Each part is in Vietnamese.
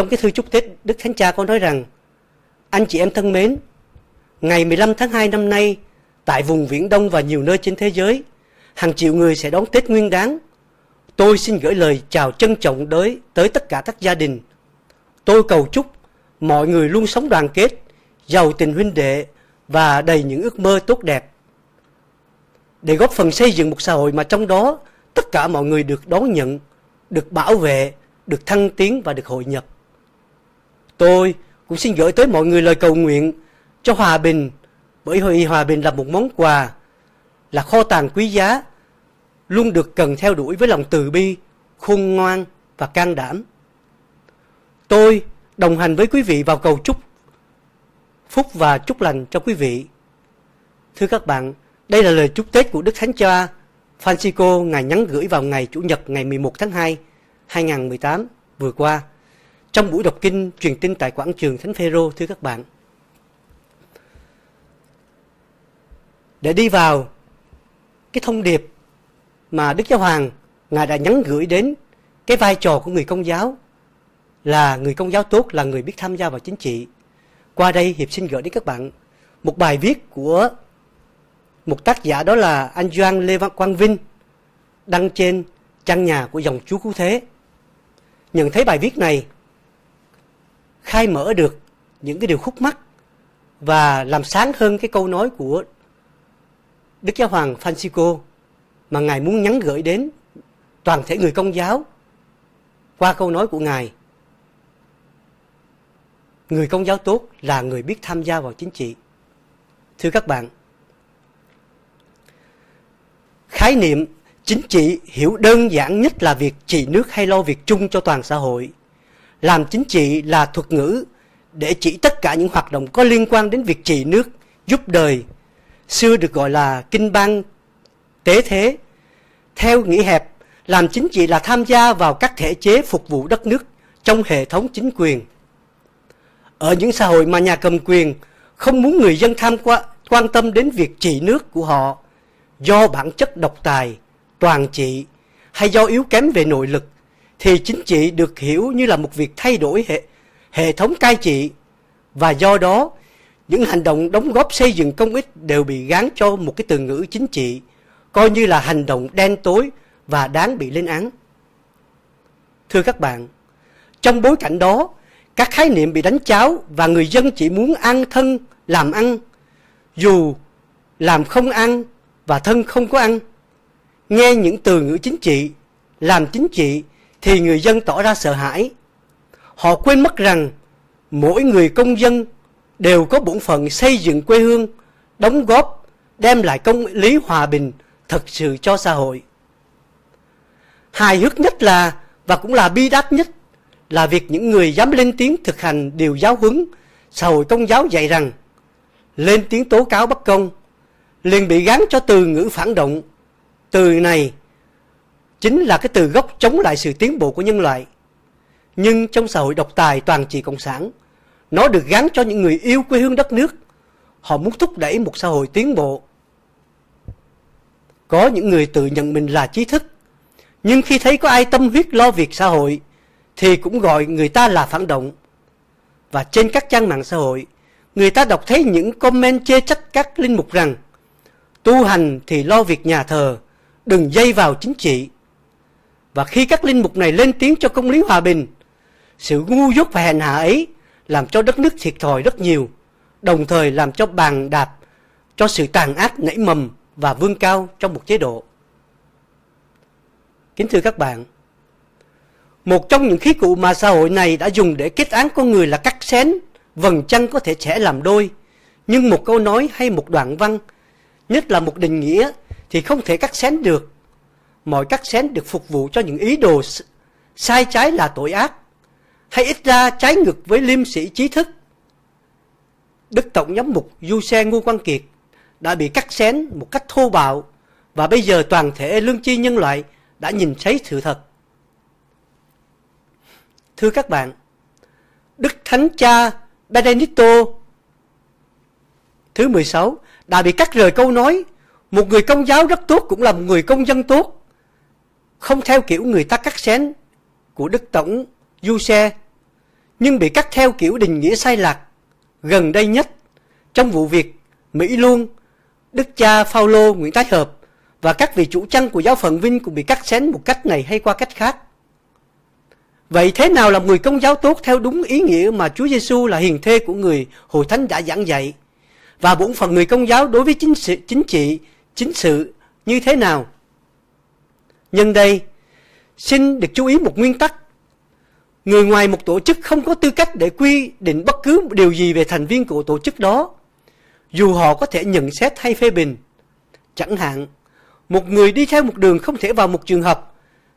Trong cái thư chúc Tết, Đức Thánh Cha có nói rằng, anh chị em thân mến, ngày 15 tháng 2 năm nay, tại vùng Viễn Đông và nhiều nơi trên thế giới, hàng triệu người sẽ đón Tết Nguyên đáng. Tôi xin gửi lời chào trân trọng tới, tới tất cả các gia đình. Tôi cầu chúc mọi người luôn sống đoàn kết, giàu tình huynh đệ và đầy những ước mơ tốt đẹp. Để góp phần xây dựng một xã hội mà trong đó tất cả mọi người được đón nhận, được bảo vệ, được thăng tiến và được hội nhập. Tôi cũng xin gửi tới mọi người lời cầu nguyện cho hòa bình, bởi vì hòa bình là một món quà, là kho tàng quý giá, luôn được cần theo đuổi với lòng từ bi, khôn ngoan và can đảm. Tôi đồng hành với quý vị vào cầu chúc phúc và chúc lành cho quý vị. Thưa các bạn, đây là lời chúc Tết của Đức Thánh Cha Francisco ngài nhắn gửi vào ngày Chủ nhật ngày 11 tháng 2 2018 vừa qua trong buổi đọc kinh truyền tin tại quảng trường Thánh Phêrô thưa các bạn. Để đi vào cái thông điệp mà Đức Giáo Hoàng ngài đã nhắn gửi đến cái vai trò của người công giáo là người công giáo tốt là người biết tham gia vào chính trị. Qua đây hiệp xin gửi đến các bạn một bài viết của một tác giả đó là anh Doan Lê Văn Quang Vinh đăng trên trang nhà của dòng chú cứu thế. Nhận thấy bài viết này, khai mở được những cái điều khúc mắc và làm sáng hơn cái câu nói của Đức Giáo Hoàng Francisco mà Ngài muốn nhắn gửi đến toàn thể người công giáo qua câu nói của Ngài. Người công giáo tốt là người biết tham gia vào chính trị. Thưa các bạn, khái niệm chính trị hiểu đơn giản nhất là việc trị nước hay lo việc chung cho toàn xã hội làm chính trị là thuật ngữ để chỉ tất cả những hoạt động có liên quan đến việc trị nước, giúp đời, xưa được gọi là kinh bang tế thế. Theo nghĩa hẹp, làm chính trị là tham gia vào các thể chế phục vụ đất nước trong hệ thống chính quyền. Ở những xã hội mà nhà cầm quyền không muốn người dân tham qua, quan tâm đến việc trị nước của họ do bản chất độc tài, toàn trị hay do yếu kém về nội lực thì chính trị được hiểu như là một việc thay đổi hệ, hệ thống cai trị và do đó những hành động đóng góp xây dựng công ích đều bị gán cho một cái từ ngữ chính trị coi như là hành động đen tối và đáng bị lên án. Thưa các bạn, trong bối cảnh đó, các khái niệm bị đánh cháo và người dân chỉ muốn ăn thân làm ăn, dù làm không ăn và thân không có ăn. Nghe những từ ngữ chính trị, làm chính trị thì người dân tỏ ra sợ hãi. Họ quên mất rằng mỗi người công dân đều có bổn phận xây dựng quê hương, đóng góp, đem lại công lý hòa bình thật sự cho xã hội. Hài hước nhất là và cũng là bi đát nhất là việc những người dám lên tiếng thực hành điều giáo huấn xã hội công giáo dạy rằng lên tiếng tố cáo bất công liền bị gắn cho từ ngữ phản động từ này chính là cái từ gốc chống lại sự tiến bộ của nhân loại. Nhưng trong xã hội độc tài toàn trị cộng sản, nó được gắn cho những người yêu quê hương đất nước. Họ muốn thúc đẩy một xã hội tiến bộ. Có những người tự nhận mình là trí thức, nhưng khi thấy có ai tâm huyết lo việc xã hội, thì cũng gọi người ta là phản động. Và trên các trang mạng xã hội, người ta đọc thấy những comment chê trách các linh mục rằng tu hành thì lo việc nhà thờ, đừng dây vào chính trị. Và khi các linh mục này lên tiếng cho công lý hòa bình, sự ngu dốt và hèn hạ ấy làm cho đất nước thiệt thòi rất nhiều, đồng thời làm cho bàn đạp cho sự tàn ác nảy mầm và vươn cao trong một chế độ. Kính thưa các bạn, một trong những khí cụ mà xã hội này đã dùng để kết án con người là cắt xén, vần chăng có thể trẻ làm đôi, nhưng một câu nói hay một đoạn văn, nhất là một định nghĩa thì không thể cắt xén được mọi cắt xén được phục vụ cho những ý đồ sai trái là tội ác, hay ít ra trái ngược với liêm sĩ trí thức. Đức Tổng giám mục Du Xe Ngô Quang Kiệt đã bị cắt xén một cách thô bạo và bây giờ toàn thể lương tri nhân loại đã nhìn thấy sự thật. Thưa các bạn, Đức Thánh Cha Benedicto thứ 16 đã bị cắt rời câu nói một người công giáo rất tốt cũng là một người công dân tốt không theo kiểu người ta cắt xén của Đức Tổng Du Xe, nhưng bị cắt theo kiểu định nghĩa sai lạc gần đây nhất trong vụ việc Mỹ Luân, Đức cha Phaolô Nguyễn Thái Hợp và các vị chủ chăn của giáo phận Vinh cũng bị cắt xén một cách này hay qua cách khác. Vậy thế nào là người công giáo tốt theo đúng ý nghĩa mà Chúa Giêsu là hiền thê của người Hội Thánh đã giảng dạy? Và bổn phận người công giáo đối với chính, sự, chính trị, chính sự như thế nào? Nhân đây, xin được chú ý một nguyên tắc. Người ngoài một tổ chức không có tư cách để quy định bất cứ điều gì về thành viên của tổ chức đó, dù họ có thể nhận xét hay phê bình. Chẳng hạn, một người đi theo một đường không thể vào một trường học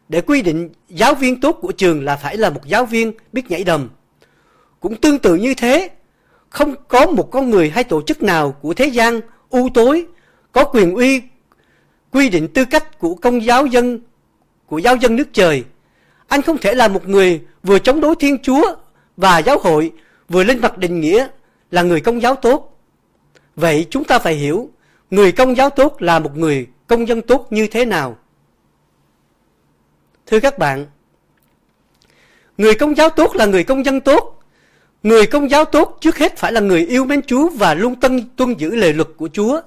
để quy định giáo viên tốt của trường là phải là một giáo viên biết nhảy đầm. Cũng tương tự như thế, không có một con người hay tổ chức nào của thế gian u tối có quyền uy quy định tư cách của công giáo dân của giáo dân nước trời. Anh không thể là một người vừa chống đối Thiên Chúa và giáo hội vừa lên mặt định nghĩa là người công giáo tốt. Vậy chúng ta phải hiểu người công giáo tốt là một người công dân tốt như thế nào. Thưa các bạn, người công giáo tốt là người công dân tốt. Người công giáo tốt trước hết phải là người yêu mến Chúa và luôn tân tuân giữ lời luật của Chúa,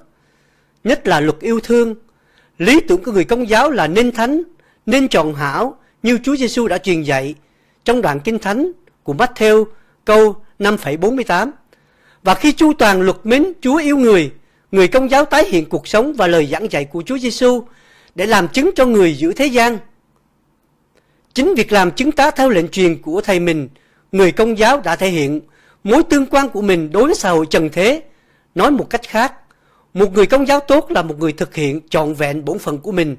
nhất là luật yêu thương Lý tưởng của người Công giáo là nên thánh, nên tròn hảo như Chúa Giêsu đã truyền dạy trong đoạn Kinh Thánh của Matthew câu 5,48. Và khi chu toàn luật mến Chúa yêu người, người Công giáo tái hiện cuộc sống và lời giảng dạy của Chúa Giêsu để làm chứng cho người giữa thế gian. Chính việc làm chứng tá theo lệnh truyền của thầy mình, người Công giáo đã thể hiện mối tương quan của mình đối với xã hội trần thế, nói một cách khác một người công giáo tốt là một người thực hiện trọn vẹn bổn phận của mình,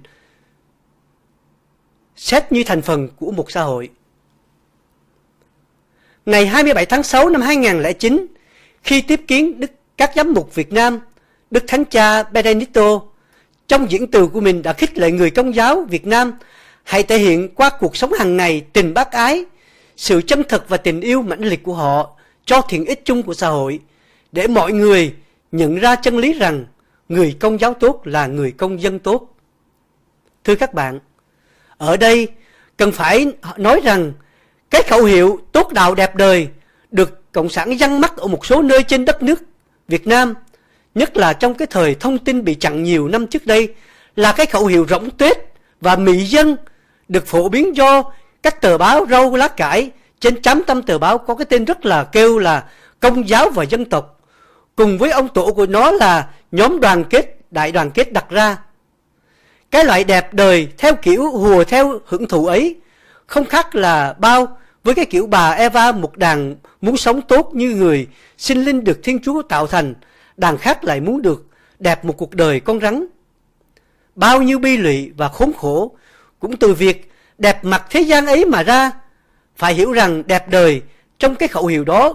xét như thành phần của một xã hội. Ngày 27 tháng 6 năm 2009, khi tiếp kiến Đức các giám mục Việt Nam, Đức Thánh Cha Benedicto trong diễn từ của mình đã khích lệ người công giáo Việt Nam hãy thể hiện qua cuộc sống hàng ngày tình bác ái, sự chân thật và tình yêu mãnh liệt của họ cho thiện ích chung của xã hội, để mọi người nhận ra chân lý rằng người công giáo tốt là người công dân tốt. Thưa các bạn, ở đây cần phải nói rằng cái khẩu hiệu tốt đạo đẹp đời được Cộng sản dăng mắt ở một số nơi trên đất nước Việt Nam, nhất là trong cái thời thông tin bị chặn nhiều năm trước đây, là cái khẩu hiệu rỗng tuyết và mị dân được phổ biến do các tờ báo rau lá cải trên tâm tờ báo có cái tên rất là kêu là công giáo và dân tộc cùng với ông tổ của nó là nhóm đoàn kết đại đoàn kết đặt ra cái loại đẹp đời theo kiểu hùa theo hưởng thụ ấy không khác là bao với cái kiểu bà Eva một đàn muốn sống tốt như người sinh linh được Thiên Chúa tạo thành, đàn khác lại muốn được đẹp một cuộc đời con rắn. Bao nhiêu bi lụy và khốn khổ cũng từ việc đẹp mặt thế gian ấy mà ra. Phải hiểu rằng đẹp đời trong cái khẩu hiệu đó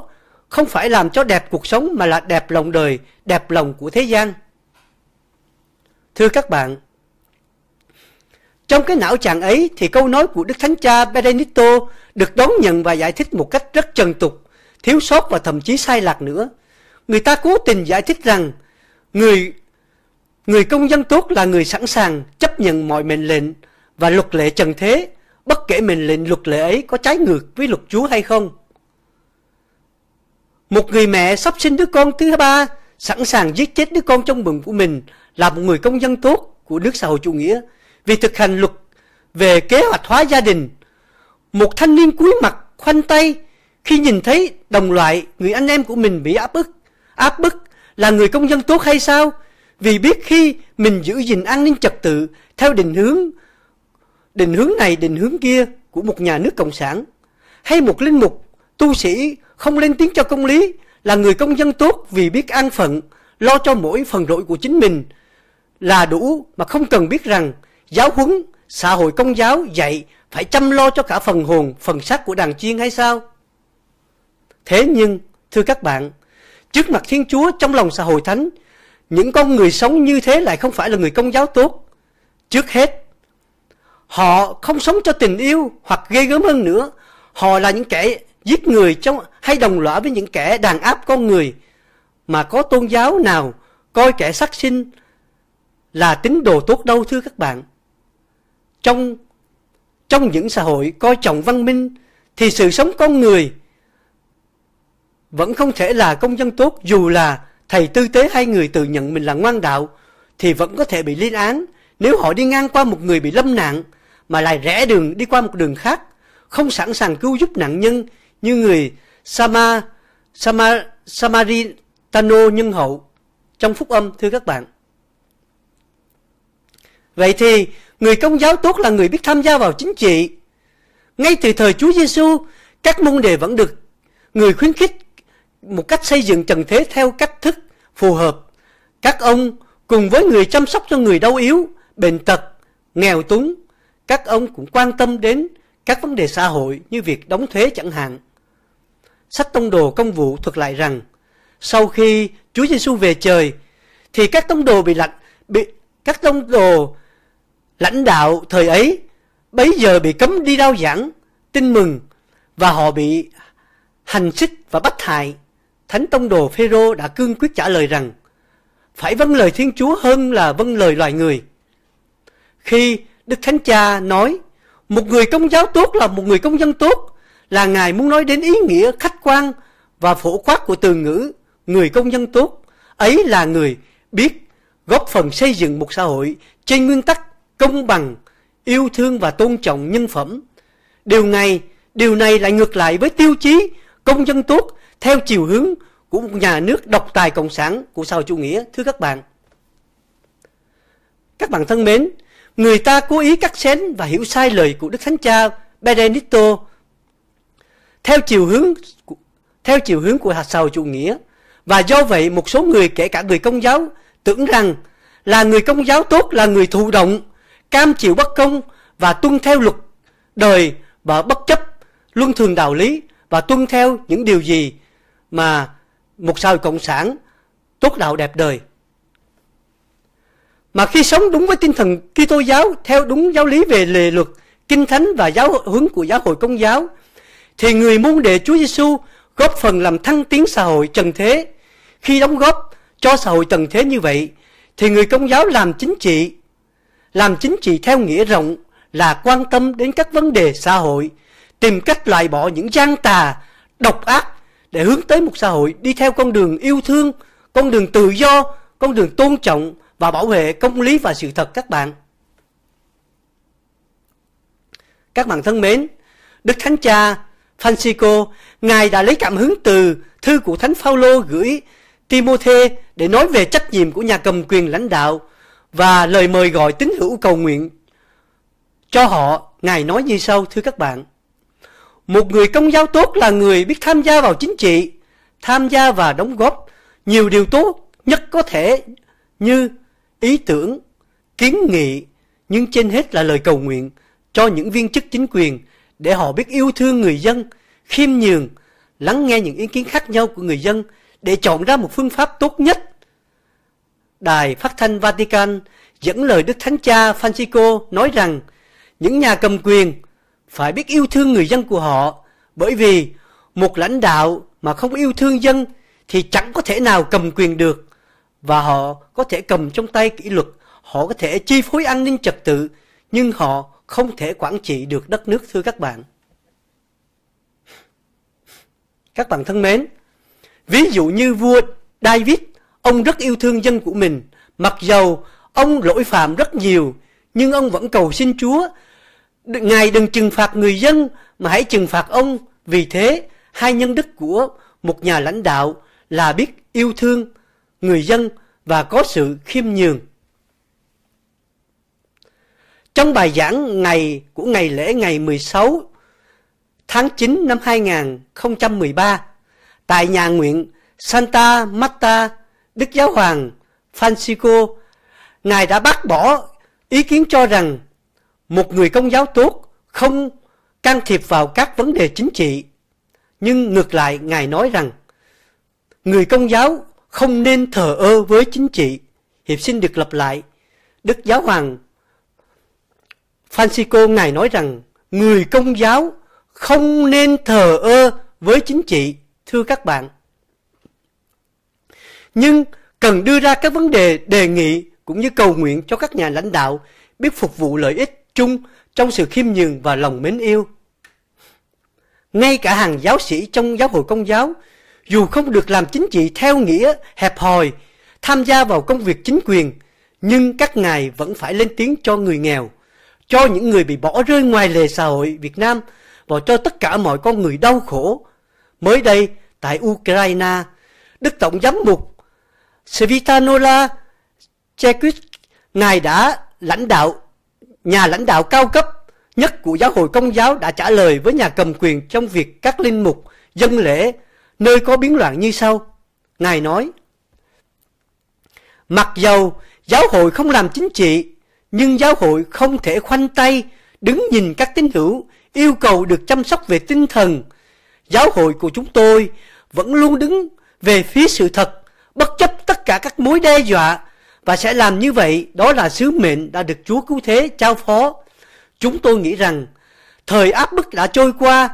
không phải làm cho đẹp cuộc sống mà là đẹp lòng đời, đẹp lòng của thế gian. Thưa các bạn, trong cái não chàng ấy thì câu nói của Đức Thánh Cha Benedicto được đón nhận và giải thích một cách rất trần tục, thiếu sót và thậm chí sai lạc nữa. Người ta cố tình giải thích rằng người người công dân tốt là người sẵn sàng chấp nhận mọi mệnh lệnh và luật lệ trần thế, bất kể mệnh lệnh luật lệ ấy có trái ngược với luật Chúa hay không. Một người mẹ sắp sinh đứa con thứ ba, sẵn sàng giết chết đứa con trong bụng của mình là một người công dân tốt của nước xã hội chủ nghĩa vì thực hành luật về kế hoạch hóa gia đình. Một thanh niên cúi mặt khoanh tay khi nhìn thấy đồng loại người anh em của mình bị áp bức. Áp bức là người công dân tốt hay sao? Vì biết khi mình giữ gìn an ninh trật tự theo định hướng định hướng này định hướng kia của một nhà nước cộng sản hay một linh mục tu sĩ không lên tiếng cho công lý là người công dân tốt vì biết an phận, lo cho mỗi phần rỗi của chính mình là đủ mà không cần biết rằng giáo huấn, xã hội công giáo dạy phải chăm lo cho cả phần hồn, phần xác của đàn chiên hay sao? Thế nhưng, thưa các bạn, trước mặt Thiên Chúa trong lòng xã hội thánh, những con người sống như thế lại không phải là người công giáo tốt. Trước hết, họ không sống cho tình yêu hoặc ghê gớm hơn nữa, họ là những kẻ giết người trong hay đồng lõa với những kẻ đàn áp con người mà có tôn giáo nào coi kẻ sát sinh là tín đồ tốt đâu thưa các bạn. Trong trong những xã hội coi trọng văn minh thì sự sống con người vẫn không thể là công dân tốt dù là thầy tư tế hay người tự nhận mình là ngoan đạo thì vẫn có thể bị liên án nếu họ đi ngang qua một người bị lâm nạn mà lại rẽ đường đi qua một đường khác không sẵn sàng cứu giúp nạn nhân như người Sama, Sama, Samaritano nhân hậu trong phúc âm thưa các bạn. Vậy thì người công giáo tốt là người biết tham gia vào chính trị. Ngay từ thời Chúa Giêsu, các môn đề vẫn được người khuyến khích một cách xây dựng trần thế theo cách thức phù hợp. Các ông cùng với người chăm sóc cho người đau yếu, bệnh tật, nghèo túng, các ông cũng quan tâm đến các vấn đề xã hội như việc đóng thuế chẳng hạn sách tông đồ công vụ thuật lại rằng sau khi Chúa Giêsu về trời thì các tông đồ bị lạnh bị các tông đồ lãnh đạo thời ấy bấy giờ bị cấm đi rao giảng tin mừng và họ bị hành xích và bắt hại thánh tông đồ phêrô đã cương quyết trả lời rằng phải vâng lời thiên chúa hơn là vâng lời loài người khi đức thánh cha nói một người công giáo tốt là một người công dân tốt là Ngài muốn nói đến ý nghĩa khách quan và phổ quát của từ ngữ người công dân tốt. Ấy là người biết góp phần xây dựng một xã hội trên nguyên tắc công bằng, yêu thương và tôn trọng nhân phẩm. Điều này, điều này lại ngược lại với tiêu chí công dân tốt theo chiều hướng của một nhà nước độc tài cộng sản của xã hội chủ nghĩa, thưa các bạn. Các bạn thân mến, người ta cố ý cắt xén và hiểu sai lời của Đức Thánh Cha Benedicto theo chiều hướng theo chiều hướng của hạt sầu chủ nghĩa và do vậy một số người kể cả người công giáo tưởng rằng là người công giáo tốt là người thụ động cam chịu bất công và tuân theo luật đời và bất chấp luân thường đạo lý và tuân theo những điều gì mà một xã hội cộng sản tốt đạo đẹp đời mà khi sống đúng với tinh thần Kitô giáo theo đúng giáo lý về lề luật kinh thánh và giáo hướng của giáo hội công giáo thì người muốn để Chúa Giêsu góp phần làm thăng tiến xã hội trần thế. Khi đóng góp cho xã hội trần thế như vậy thì người công giáo làm chính trị. Làm chính trị theo nghĩa rộng là quan tâm đến các vấn đề xã hội, tìm cách loại bỏ những gian tà, độc ác để hướng tới một xã hội đi theo con đường yêu thương, con đường tự do, con đường tôn trọng và bảo vệ công lý và sự thật các bạn. Các bạn thân mến, Đức Thánh Cha Francisco, ngài đã lấy cảm hứng từ thư của Thánh Phaolô gửi Timôthê để nói về trách nhiệm của nhà cầm quyền lãnh đạo và lời mời gọi tín hữu cầu nguyện cho họ. Ngài nói như sau thưa các bạn. Một người công giáo tốt là người biết tham gia vào chính trị, tham gia và đóng góp nhiều điều tốt nhất có thể như ý tưởng, kiến nghị, nhưng trên hết là lời cầu nguyện cho những viên chức chính quyền để họ biết yêu thương người dân, khiêm nhường, lắng nghe những ý kiến khác nhau của người dân để chọn ra một phương pháp tốt nhất. Đài Phát thanh Vatican dẫn lời Đức Thánh Cha Francisco nói rằng những nhà cầm quyền phải biết yêu thương người dân của họ bởi vì một lãnh đạo mà không yêu thương dân thì chẳng có thể nào cầm quyền được và họ có thể cầm trong tay kỷ luật, họ có thể chi phối an ninh trật tự nhưng họ không thể quản trị được đất nước thưa các bạn. Các bạn thân mến, ví dụ như vua David, ông rất yêu thương dân của mình, mặc dầu ông lỗi phạm rất nhiều, nhưng ông vẫn cầu xin Chúa, Ngài đừng trừng phạt người dân mà hãy trừng phạt ông. Vì thế, hai nhân đức của một nhà lãnh đạo là biết yêu thương người dân và có sự khiêm nhường. Trong bài giảng ngày của ngày lễ ngày 16 tháng 9 năm 2013 tại nhà nguyện Santa Marta, Đức Giáo Hoàng Francisco, Ngài đã bác bỏ ý kiến cho rằng một người công giáo tốt không can thiệp vào các vấn đề chính trị. Nhưng ngược lại, Ngài nói rằng người công giáo không nên thờ ơ với chính trị. Hiệp xin được lặp lại, Đức Giáo Hoàng Francisco Ngài nói rằng người công giáo không nên thờ ơ với chính trị, thưa các bạn. Nhưng cần đưa ra các vấn đề đề nghị cũng như cầu nguyện cho các nhà lãnh đạo biết phục vụ lợi ích chung trong sự khiêm nhường và lòng mến yêu. Ngay cả hàng giáo sĩ trong giáo hội công giáo, dù không được làm chính trị theo nghĩa hẹp hòi, tham gia vào công việc chính quyền, nhưng các ngài vẫn phải lên tiếng cho người nghèo, cho những người bị bỏ rơi ngoài lề xã hội Việt Nam và cho tất cả mọi con người đau khổ. Mới đây, tại Ukraine, Đức Tổng Giám mục Svitanola Chekut, Ngài đã lãnh đạo, nhà lãnh đạo cao cấp nhất của giáo hội công giáo đã trả lời với nhà cầm quyền trong việc các linh mục, dân lễ, nơi có biến loạn như sau. Ngài nói, Mặc dầu giáo hội không làm chính trị, nhưng giáo hội không thể khoanh tay, đứng nhìn các tín hữu, yêu cầu được chăm sóc về tinh thần. Giáo hội của chúng tôi vẫn luôn đứng về phía sự thật, bất chấp tất cả các mối đe dọa, và sẽ làm như vậy, đó là sứ mệnh đã được Chúa Cứu Thế trao phó. Chúng tôi nghĩ rằng, thời áp bức đã trôi qua,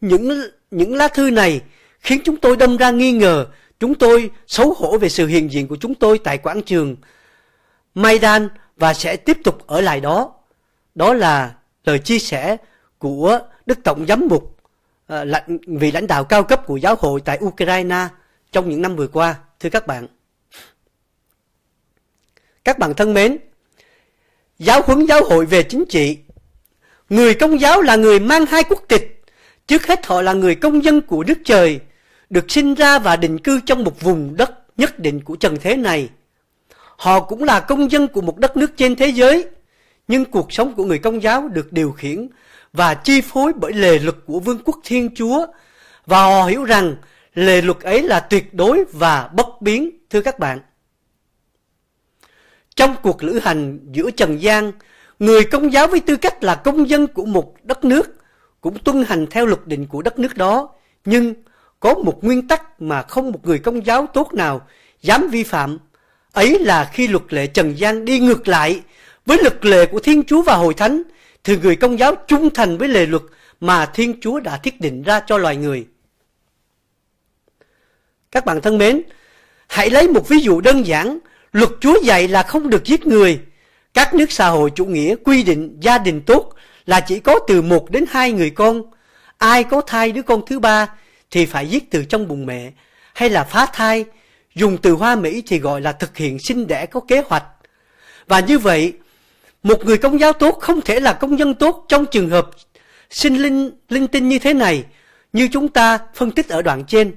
những những lá thư này khiến chúng tôi đâm ra nghi ngờ, chúng tôi xấu hổ về sự hiện diện của chúng tôi tại quảng trường Maidan và sẽ tiếp tục ở lại đó. Đó là lời chia sẻ của Đức Tổng Giám mục ờ, vị lãnh đạo cao cấp của giáo hội tại Ukraine trong những năm vừa qua, thưa các bạn. Các bạn thân mến, giáo huấn giáo hội về chính trị, người công giáo là người mang hai quốc tịch, trước hết họ là người công dân của nước trời, được sinh ra và định cư trong một vùng đất nhất định của trần thế này – Họ cũng là công dân của một đất nước trên thế giới. Nhưng cuộc sống của người công giáo được điều khiển và chi phối bởi lề luật của vương quốc Thiên Chúa và họ hiểu rằng lề luật ấy là tuyệt đối và bất biến thưa các bạn. Trong cuộc lữ hành giữa Trần gian, người công giáo với tư cách là công dân của một đất nước cũng tuân hành theo luật định của đất nước đó, nhưng có một nguyên tắc mà không một người công giáo tốt nào dám vi phạm Ấy là khi luật lệ Trần gian đi ngược lại với luật lệ của Thiên Chúa và Hội Thánh, thì người công giáo trung thành với lề luật mà Thiên Chúa đã thiết định ra cho loài người. Các bạn thân mến, hãy lấy một ví dụ đơn giản, luật Chúa dạy là không được giết người. Các nước xã hội chủ nghĩa quy định gia đình tốt là chỉ có từ một đến hai người con. Ai có thai đứa con thứ ba thì phải giết từ trong bụng mẹ hay là phá thai dùng từ Hoa Mỹ thì gọi là thực hiện sinh đẻ có kế hoạch. Và như vậy, một người công giáo tốt không thể là công dân tốt trong trường hợp sinh linh linh tinh như thế này như chúng ta phân tích ở đoạn trên.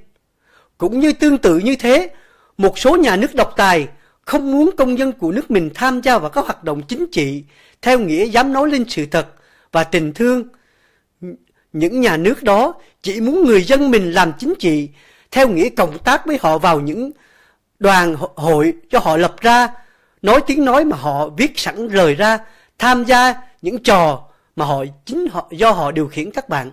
Cũng như tương tự như thế, một số nhà nước độc tài không muốn công dân của nước mình tham gia vào các hoạt động chính trị theo nghĩa dám nói lên sự thật và tình thương. Những nhà nước đó chỉ muốn người dân mình làm chính trị theo nghĩa cộng tác với họ vào những đoàn hội cho họ lập ra, nói tiếng nói mà họ viết sẵn rời ra, tham gia những trò mà họ chính họ do họ điều khiển các bạn.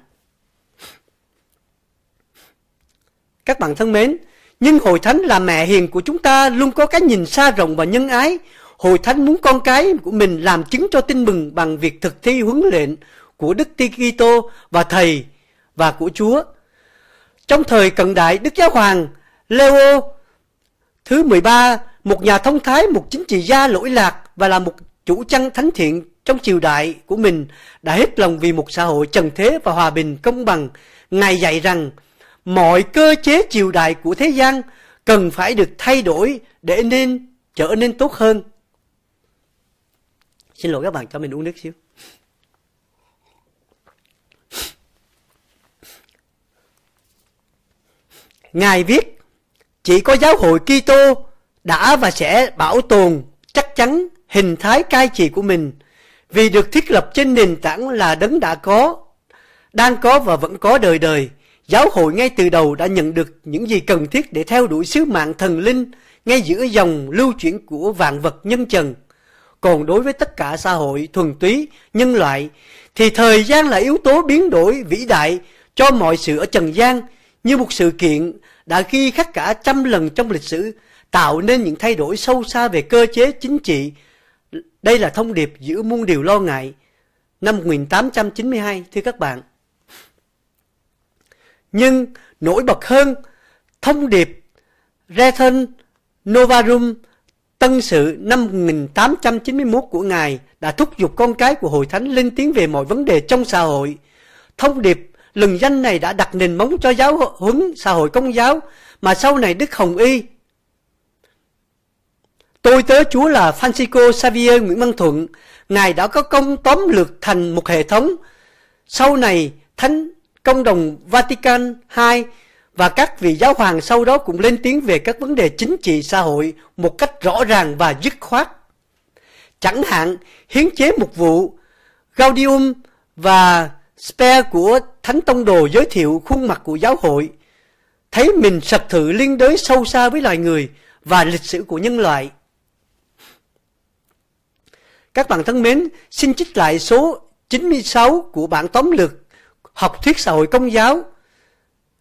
Các bạn thân mến, nhưng Hội Thánh là mẹ hiền của chúng ta luôn có cái nhìn xa rộng và nhân ái. Hội Thánh muốn con cái của mình làm chứng cho tin mừng bằng việc thực thi huấn luyện của Đức Kitô và Thầy và của Chúa. Trong thời cận đại, Đức Giáo Hoàng Leo Thứ 13, một nhà thông thái, một chính trị gia lỗi lạc và là một chủ chăn thánh thiện trong triều đại của mình đã hết lòng vì một xã hội trần thế và hòa bình công bằng. Ngài dạy rằng mọi cơ chế triều đại của thế gian cần phải được thay đổi để nên trở nên tốt hơn. Xin lỗi các bạn cho mình uống nước xíu. Ngài viết chỉ có giáo hội Kitô đã và sẽ bảo tồn chắc chắn hình thái cai trị của mình vì được thiết lập trên nền tảng là đấng đã có, đang có và vẫn có đời đời. Giáo hội ngay từ đầu đã nhận được những gì cần thiết để theo đuổi sứ mạng thần linh ngay giữa dòng lưu chuyển của vạn vật nhân trần. Còn đối với tất cả xã hội thuần túy, nhân loại, thì thời gian là yếu tố biến đổi vĩ đại cho mọi sự ở trần gian như một sự kiện đã ghi khắc cả trăm lần trong lịch sử, tạo nên những thay đổi sâu xa về cơ chế chính trị. Đây là thông điệp giữa muôn điều lo ngại năm 1892, thưa các bạn. Nhưng nổi bật hơn, thông điệp Return Novarum Tân sự năm 1891 của Ngài đã thúc giục con cái của Hội Thánh lên tiếng về mọi vấn đề trong xã hội. Thông điệp lừng danh này đã đặt nền móng cho giáo huấn xã hội công giáo mà sau này Đức Hồng Y. Tôi tớ Chúa là Francisco Xavier Nguyễn Văn Thuận, Ngài đã có công tóm lược thành một hệ thống. Sau này, Thánh Công đồng Vatican II và các vị giáo hoàng sau đó cũng lên tiếng về các vấn đề chính trị xã hội một cách rõ ràng và dứt khoát. Chẳng hạn, hiến chế mục vụ, Gaudium và Spare của Thánh Tông Đồ giới thiệu khuôn mặt của giáo hội, thấy mình sập thử liên đới sâu xa với loài người và lịch sử của nhân loại. Các bạn thân mến, xin trích lại số 96 của bản tóm lược Học thuyết xã hội công giáo.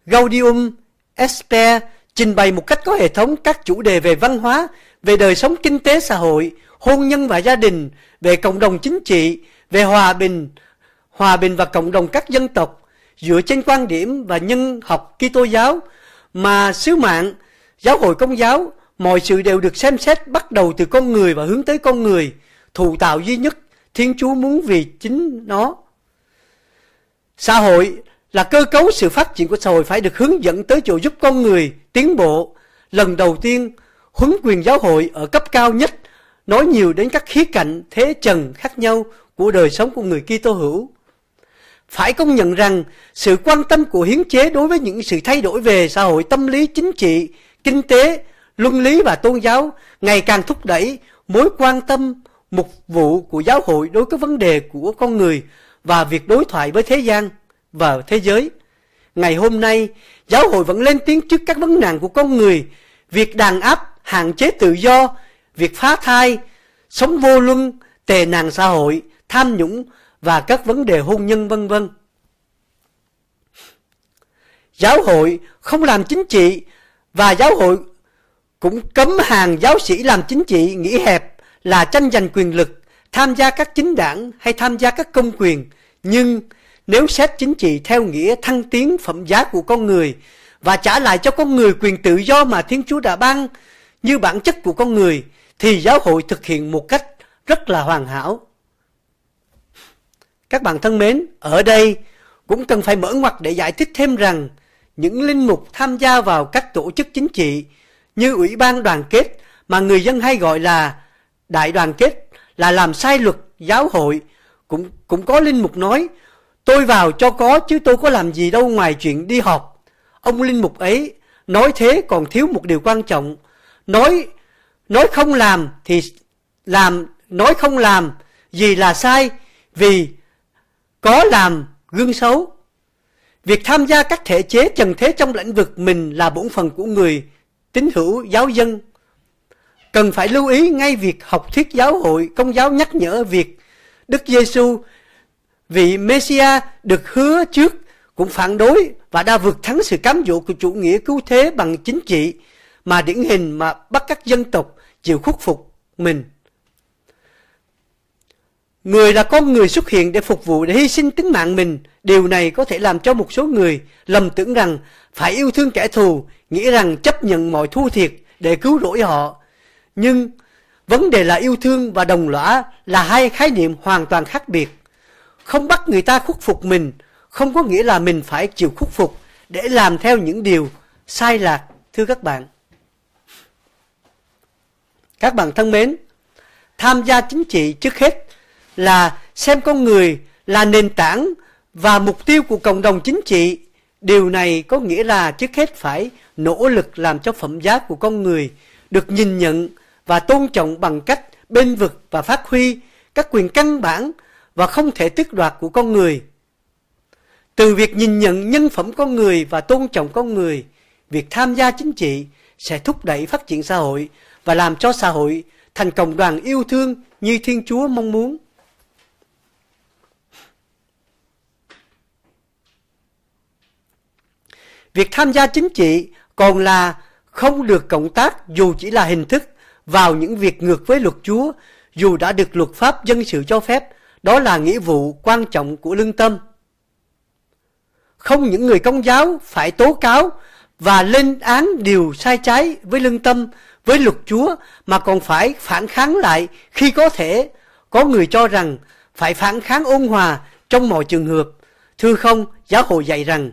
Gaudium Esper trình bày một cách có hệ thống các chủ đề về văn hóa, về đời sống kinh tế xã hội, hôn nhân và gia đình, về cộng đồng chính trị, về hòa bình, hòa bình và cộng đồng các dân tộc dựa trên quan điểm và nhân học Kitô giáo mà sứ mạng giáo hội công giáo mọi sự đều được xem xét bắt đầu từ con người và hướng tới con người thụ tạo duy nhất Thiên Chúa muốn vì chính nó. Xã hội là cơ cấu sự phát triển của xã hội phải được hướng dẫn tới chỗ giúp con người tiến bộ. Lần đầu tiên, huấn quyền giáo hội ở cấp cao nhất nói nhiều đến các khía cạnh thế trần khác nhau của đời sống của người Kitô hữu phải công nhận rằng sự quan tâm của hiến chế đối với những sự thay đổi về xã hội tâm lý chính trị kinh tế luân lý và tôn giáo ngày càng thúc đẩy mối quan tâm mục vụ của giáo hội đối với vấn đề của con người và việc đối thoại với thế gian và thế giới ngày hôm nay giáo hội vẫn lên tiếng trước các vấn nạn của con người việc đàn áp hạn chế tự do việc phá thai sống vô luân tệ nạn xã hội tham nhũng và các vấn đề hôn nhân vân vân. Giáo hội không làm chính trị và giáo hội cũng cấm hàng giáo sĩ làm chính trị nghĩ hẹp là tranh giành quyền lực, tham gia các chính đảng hay tham gia các công quyền. Nhưng nếu xét chính trị theo nghĩa thăng tiến phẩm giá của con người và trả lại cho con người quyền tự do mà Thiên Chúa đã ban như bản chất của con người, thì giáo hội thực hiện một cách rất là hoàn hảo. Các bạn thân mến, ở đây cũng cần phải mở ngoặt để giải thích thêm rằng những linh mục tham gia vào các tổ chức chính trị như Ủy ban đoàn kết mà người dân hay gọi là đại đoàn kết là làm sai luật giáo hội cũng cũng có linh mục nói tôi vào cho có chứ tôi có làm gì đâu ngoài chuyện đi họp ông linh mục ấy nói thế còn thiếu một điều quan trọng nói nói không làm thì làm nói không làm gì là sai vì có làm gương xấu. Việc tham gia các thể chế trần thế trong lĩnh vực mình là bổn phận của người tín hữu giáo dân. Cần phải lưu ý ngay việc học thuyết giáo hội công giáo nhắc nhở việc Đức Giêsu vị Messia được hứa trước cũng phản đối và đã vượt thắng sự cám dỗ của chủ nghĩa cứu thế bằng chính trị mà điển hình mà bắt các dân tộc chịu khuất phục mình. Người là con người xuất hiện để phục vụ, để hy sinh tính mạng mình. Điều này có thể làm cho một số người lầm tưởng rằng phải yêu thương kẻ thù, nghĩ rằng chấp nhận mọi thua thiệt để cứu rỗi họ. Nhưng vấn đề là yêu thương và đồng lõa là hai khái niệm hoàn toàn khác biệt. Không bắt người ta khuất phục mình, không có nghĩa là mình phải chịu khuất phục để làm theo những điều sai lạc, thưa các bạn. Các bạn thân mến, tham gia chính trị trước hết là xem con người là nền tảng và mục tiêu của cộng đồng chính trị điều này có nghĩa là trước hết phải nỗ lực làm cho phẩm giá của con người được nhìn nhận và tôn trọng bằng cách bên vực và phát huy các quyền căn bản và không thể tước đoạt của con người từ việc nhìn nhận nhân phẩm con người và tôn trọng con người việc tham gia chính trị sẽ thúc đẩy phát triển xã hội và làm cho xã hội thành cộng đoàn yêu thương như thiên chúa mong muốn Việc tham gia chính trị còn là không được cộng tác dù chỉ là hình thức vào những việc ngược với luật Chúa dù đã được luật pháp dân sự cho phép, đó là nghĩa vụ quan trọng của lương tâm. Không những người công giáo phải tố cáo và lên án điều sai trái với lương tâm, với luật Chúa mà còn phải phản kháng lại khi có thể. Có người cho rằng phải phản kháng ôn hòa trong mọi trường hợp. Thưa không, giáo hội dạy rằng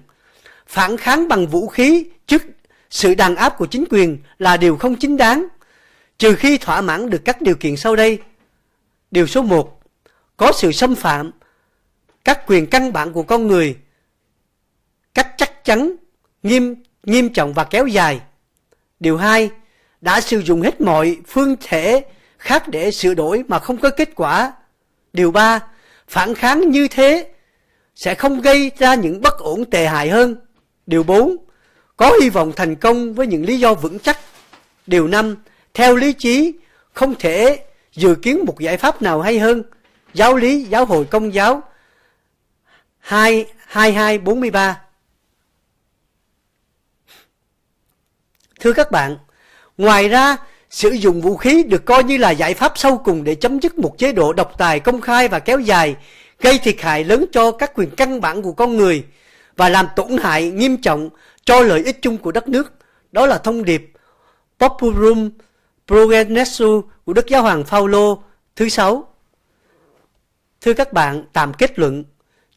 phản kháng bằng vũ khí trước sự đàn áp của chính quyền là điều không chính đáng, trừ khi thỏa mãn được các điều kiện sau đây. Điều số 1. Có sự xâm phạm các quyền căn bản của con người cách chắc chắn, nghiêm nghiêm trọng và kéo dài. Điều 2. Đã sử dụng hết mọi phương thể khác để sửa đổi mà không có kết quả. Điều 3. Phản kháng như thế sẽ không gây ra những bất ổn tệ hại hơn. Điều 4. Có hy vọng thành công với những lý do vững chắc. Điều 5. Theo lý trí, không thể dự kiến một giải pháp nào hay hơn. Giáo lý Giáo hội Công giáo 2, 2243 Thưa các bạn, ngoài ra sử dụng vũ khí được coi như là giải pháp sâu cùng để chấm dứt một chế độ độc tài công khai và kéo dài gây thiệt hại lớn cho các quyền căn bản của con người và làm tổn hại nghiêm trọng cho lợi ích chung của đất nước. Đó là thông điệp Popurum Progresso của Đức Giáo Hoàng Phaolô thứ sáu. Thưa các bạn, tạm kết luận,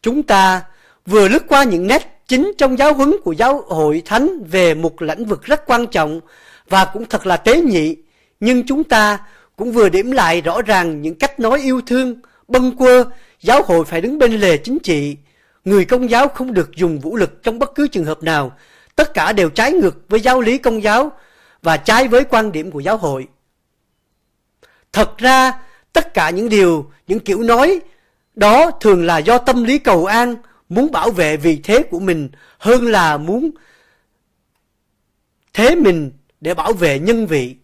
chúng ta vừa lướt qua những nét chính trong giáo huấn của giáo hội thánh về một lĩnh vực rất quan trọng và cũng thật là tế nhị, nhưng chúng ta cũng vừa điểm lại rõ ràng những cách nói yêu thương, bâng quơ, giáo hội phải đứng bên lề chính trị, người công giáo không được dùng vũ lực trong bất cứ trường hợp nào. Tất cả đều trái ngược với giáo lý công giáo và trái với quan điểm của giáo hội. Thật ra, tất cả những điều, những kiểu nói đó thường là do tâm lý cầu an muốn bảo vệ vị thế của mình hơn là muốn thế mình để bảo vệ nhân vị.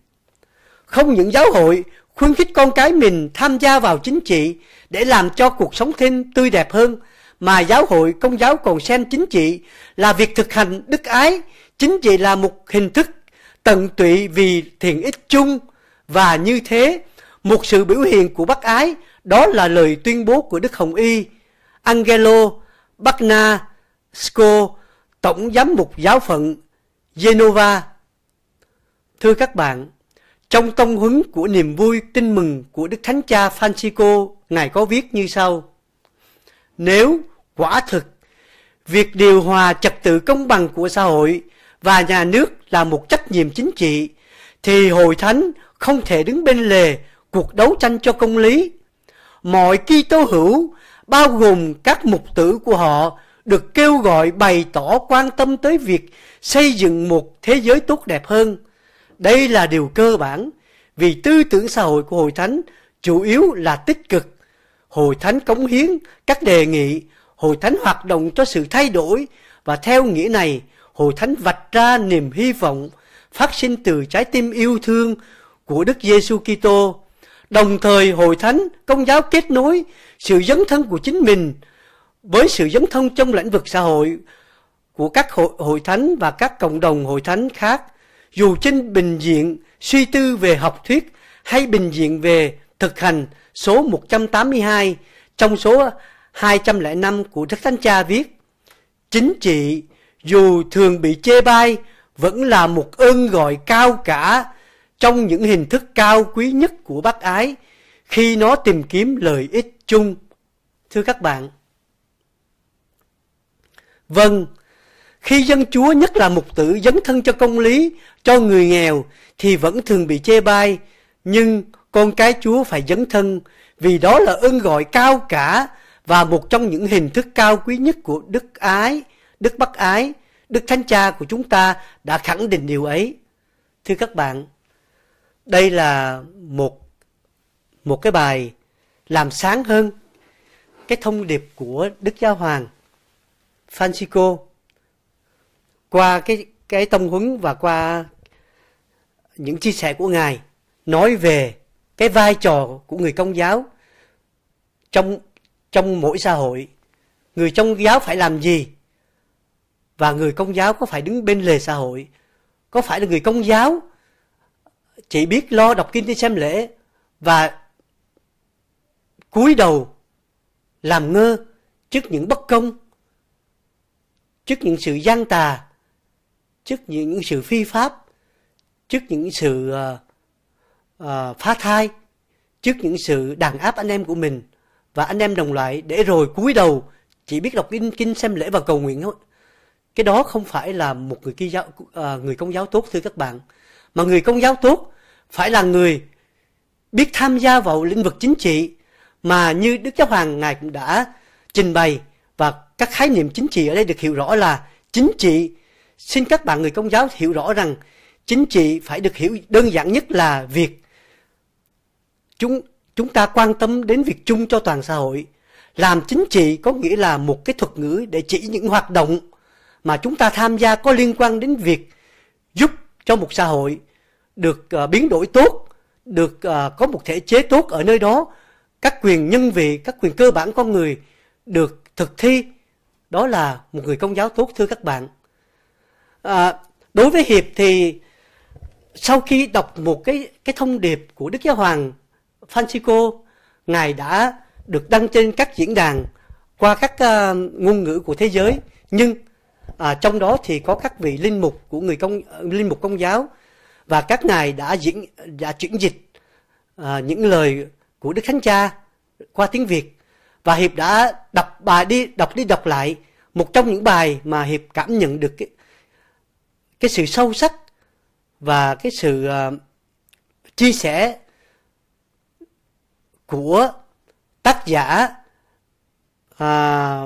Không những giáo hội khuyến khích con cái mình tham gia vào chính trị để làm cho cuộc sống thêm tươi đẹp hơn mà giáo hội công giáo còn xem chính trị là việc thực hành đức ái chính trị là một hình thức tận tụy vì thiện ích chung và như thế một sự biểu hiện của bác ái đó là lời tuyên bố của đức hồng y angelo bagna sco tổng giám mục giáo phận genova thưa các bạn trong tông huấn của niềm vui tin mừng của đức thánh cha francisco ngài có viết như sau nếu quả thực việc điều hòa trật tự công bằng của xã hội và nhà nước là một trách nhiệm chính trị thì hội thánh không thể đứng bên lề cuộc đấu tranh cho công lý mọi Kitô hữu bao gồm các mục tử của họ được kêu gọi bày tỏ quan tâm tới việc xây dựng một thế giới tốt đẹp hơn. Đây là điều cơ bản vì tư tưởng xã hội của Hội Thánh chủ yếu là tích cực. Hội Thánh cống hiến các đề nghị Hội Thánh hoạt động cho sự thay đổi và theo nghĩa này, Hội Thánh vạch ra niềm hy vọng phát sinh từ trái tim yêu thương của Đức Giêsu Kitô. Đồng thời Hội Thánh công giáo kết nối sự dấn thân của chính mình với sự dấn thân trong lĩnh vực xã hội của các hội, hội thánh và các cộng đồng hội thánh khác, dù trên bình diện suy tư về học thuyết hay bình diện về thực hành số 182 trong số 205 của Đức Thánh Cha viết, Chính trị, dù thường bị chê bai, vẫn là một ơn gọi cao cả trong những hình thức cao quý nhất của bác ái khi nó tìm kiếm lợi ích chung. Thưa các bạn, Vâng, khi dân chúa nhất là mục tử dấn thân cho công lý, cho người nghèo thì vẫn thường bị chê bai, nhưng con cái chúa phải dấn thân vì đó là ơn gọi cao cả và một trong những hình thức cao quý nhất của đức ái, đức bác ái, đức thánh cha của chúng ta đã khẳng định điều ấy. Thưa các bạn, đây là một một cái bài làm sáng hơn cái thông điệp của Đức Giáo Hoàng Francisco qua cái cái tông huấn và qua những chia sẻ của ngài nói về cái vai trò của người công giáo trong trong mỗi xã hội người trong giáo phải làm gì và người công giáo có phải đứng bên lề xã hội có phải là người công giáo chỉ biết lo đọc kinh đi xem lễ và cúi đầu làm ngơ trước những bất công trước những sự gian tà trước những sự phi pháp trước những sự uh, uh, phá thai trước những sự đàn áp anh em của mình và anh em đồng loại để rồi cúi đầu chỉ biết đọc kinh, kinh xem lễ và cầu nguyện thôi cái đó không phải là một người giáo à, người công giáo tốt thưa các bạn mà người công giáo tốt phải là người biết tham gia vào lĩnh vực chính trị mà như đức giáo hoàng ngài cũng đã trình bày và các khái niệm chính trị ở đây được hiểu rõ là chính trị xin các bạn người công giáo hiểu rõ rằng chính trị phải được hiểu đơn giản nhất là việc chúng chúng ta quan tâm đến việc chung cho toàn xã hội. Làm chính trị có nghĩa là một cái thuật ngữ để chỉ những hoạt động mà chúng ta tham gia có liên quan đến việc giúp cho một xã hội được uh, biến đổi tốt, được uh, có một thể chế tốt ở nơi đó, các quyền nhân vị, các quyền cơ bản con người được thực thi. Đó là một người công giáo tốt thưa các bạn. À, đối với Hiệp thì sau khi đọc một cái cái thông điệp của Đức Giáo Hoàng Francisco, Ngài đã được đăng trên các diễn đàn qua các uh, ngôn ngữ của thế giới, nhưng à, trong đó thì có các vị linh mục của người công ờ, linh mục công giáo và các ngài đã diễn đã chuyển dịch à, những lời của đức thánh cha qua tiếng việt và hiệp đã đọc bài đi đọc đi đọc lại một trong những bài mà hiệp cảm nhận được cái, cái sự sâu sắc và cái sự uh, chia sẻ của tác giả à,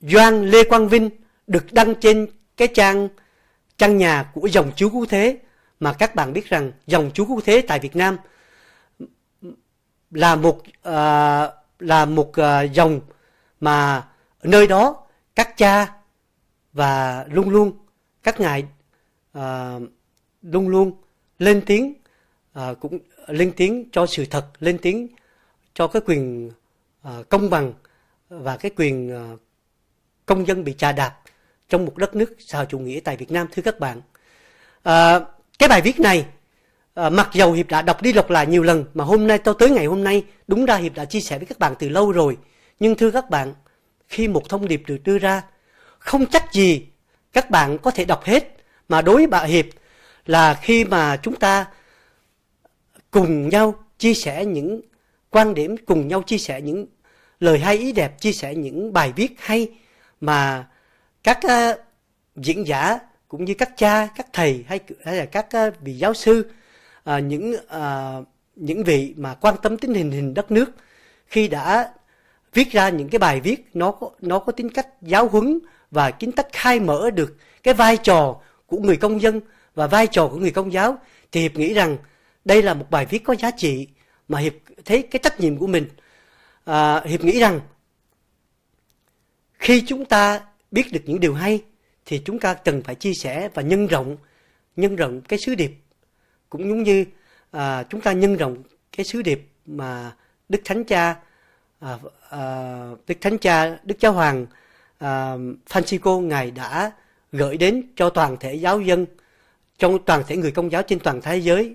Doan Lê Quang Vinh được đăng trên cái trang trang nhà của dòng chú cứu thế mà các bạn biết rằng dòng chú cứu thế tại Việt Nam là một à, là một à, dòng mà nơi đó các cha và luôn luôn các ngài à, luôn luôn lên tiếng à, cũng lên tiếng cho sự thật lên tiếng cho cái quyền ờ, công bằng và cái quyền ờ, công dân bị trà đạp trong một đất nước xã hội chủ nghĩa tại Việt Nam thưa các bạn. À, cái bài viết này à, mặc dầu Hiệp đã đọc đi đọc lại nhiều lần mà hôm nay tôi tới ngày hôm nay đúng ra Hiệp đã chia sẻ với các bạn từ lâu rồi. Nhưng thưa các bạn, khi một thông điệp được đưa ra, không chắc gì các bạn có thể đọc hết mà đối với bà Hiệp là khi mà chúng ta cùng nhau chia sẻ những quan điểm cùng nhau chia sẻ những lời hay ý đẹp chia sẻ những bài viết hay mà các uh, diễn giả cũng như các cha các thầy hay, hay là các uh, vị giáo sư uh, những uh, những vị mà quan tâm đến hình hình đất nước khi đã viết ra những cái bài viết nó có, nó có tính cách giáo huấn và tính cách khai mở được cái vai trò của người công dân và vai trò của người công giáo thì hiệp nghĩ rằng đây là một bài viết có giá trị mà hiệp thấy cái trách nhiệm của mình à, hiệp nghĩ rằng khi chúng ta biết được những điều hay thì chúng ta cần phải chia sẻ và nhân rộng nhân rộng cái sứ điệp cũng giống như à, chúng ta nhân rộng cái sứ điệp mà đức thánh cha à, à, đức thánh cha đức giáo hoàng à, Francisco ngài đã gửi đến cho toàn thể giáo dân trong toàn thể người công giáo trên toàn thế giới